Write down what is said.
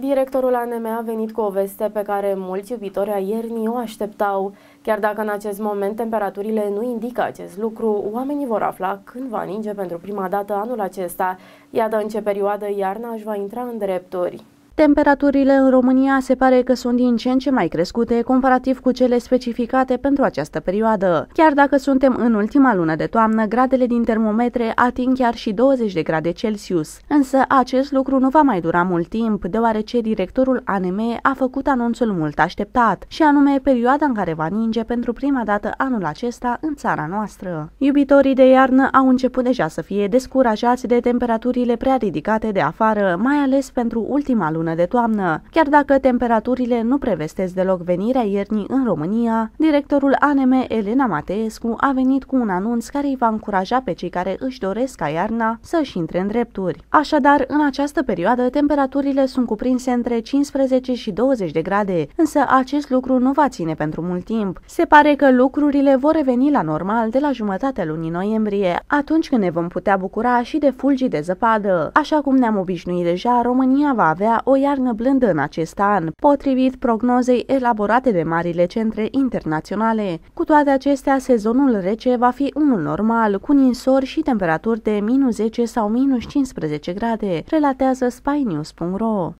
Directorul ANM a venit cu o veste pe care mulți iubitori a iernii o așteptau. Chiar dacă în acest moment temperaturile nu indică acest lucru, oamenii vor afla când va ninge pentru prima dată anul acesta. Iată în ce perioadă iarna își va intra în drepturi. Temperaturile în România se pare că sunt din ce în ce mai crescute comparativ cu cele specificate pentru această perioadă. Chiar dacă suntem în ultima lună de toamnă, gradele din termometre ating chiar și 20 de grade Celsius. Însă acest lucru nu va mai dura mult timp, deoarece directorul ANM a făcut anunțul mult așteptat, și anume perioada în care va ninge pentru prima dată anul acesta în țara noastră. Iubitorii de iarnă au început deja să fie descurajați de temperaturile prea ridicate de afară, mai ales pentru ultima lună lună de toamnă. Chiar dacă temperaturile nu prevestesc deloc venirea iernii în România, directorul ANM Elena Mateescu a venit cu un anunț care îi va încuraja pe cei care își doresc ca iarna să-și intre în drepturi. Așadar, în această perioadă, temperaturile sunt cuprinse între 15 și 20 de grade, însă acest lucru nu va ține pentru mult timp. Se pare că lucrurile vor reveni la normal de la jumătatea lunii noiembrie, atunci când ne vom putea bucura și de fulgii de zăpadă. Așa cum ne-am obișnuit deja, România va avea o o iarnă blândă în acest an, potrivit prognozei elaborate de marile centre internaționale. Cu toate acestea, sezonul rece va fi unul normal, cu ninsori și temperaturi de minus 10 sau minus 15 grade, relatează spynews.ro.